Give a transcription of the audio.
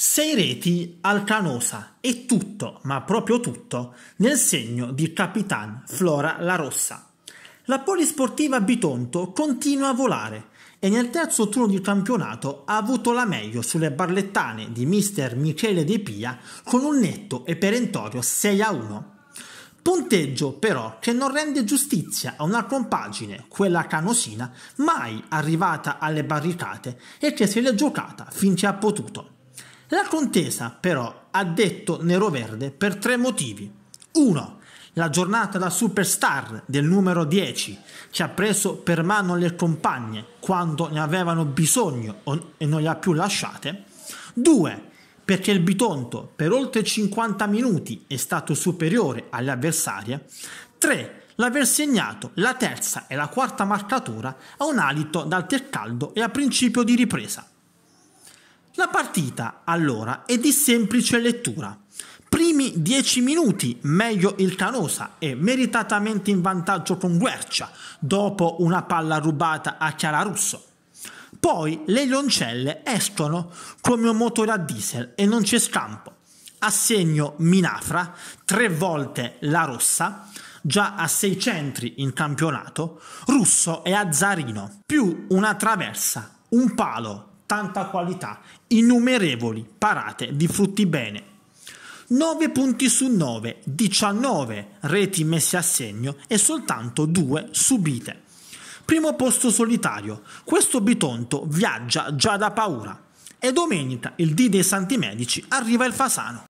6 reti al Canosa e tutto, ma proprio tutto, nel segno di Capitan Flora La Rossa. La polisportiva Bitonto continua a volare e nel terzo turno di campionato ha avuto la meglio sulle barlettane di mister Michele De Pia con un netto e perentorio 6 a 1. Punteggio però che non rende giustizia a una compagine, quella canosina, mai arrivata alle barricate e che se l'è giocata finché ha potuto. La contesa però ha detto nero-verde per tre motivi. 1. La giornata da superstar del numero 10 ci ha preso per mano le compagne quando ne avevano bisogno e non le ha più lasciate. 2. Perché il Bitonto per oltre 50 minuti è stato superiore alle avversarie. 3. L'aver segnato la terza e la quarta marcatura a un alito dal Tecaldo e a principio di ripresa. La partita, allora, è di semplice lettura. Primi 10 minuti, meglio il Canosa e meritatamente in vantaggio con Guercia, dopo una palla rubata a Chiararusso. Poi le lioncelle escono come un motore a diesel e non c'è scampo. Assegno Minafra, tre volte la rossa, già a sei centri in campionato, Russo e Azzarino, più una traversa, un palo tanta qualità, innumerevoli parate di frutti bene. 9 punti su 9, 19 reti messe a segno e soltanto 2 subite. Primo posto solitario, questo bitonto viaggia già da paura. E domenica, il D dei Santi Medici, arriva il Fasano.